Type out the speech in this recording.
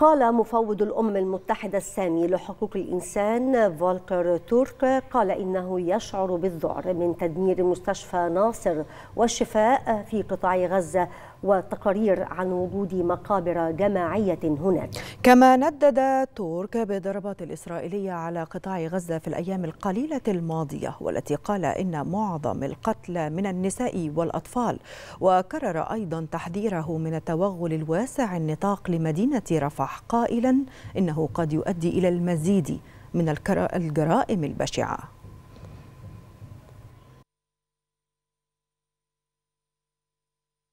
قال مفوض الأمم المتحدة السامي لحقوق الإنسان فولكر تورك قال إنه يشعر بالذعر من تدمير مستشفى ناصر والشفاء في قطاع غزة وتقارير عن وجود مقابر جماعية هناك كما ندد تورك بضربات الإسرائيلية على قطاع غزة في الأيام القليلة الماضية والتي قال إن معظم القتلى من النساء والأطفال وكرر أيضا تحذيره من التوغل الواسع النطاق لمدينة رفح الصباح قائلا إنه قد يؤدي إلى المزيد من الجرائم البشعة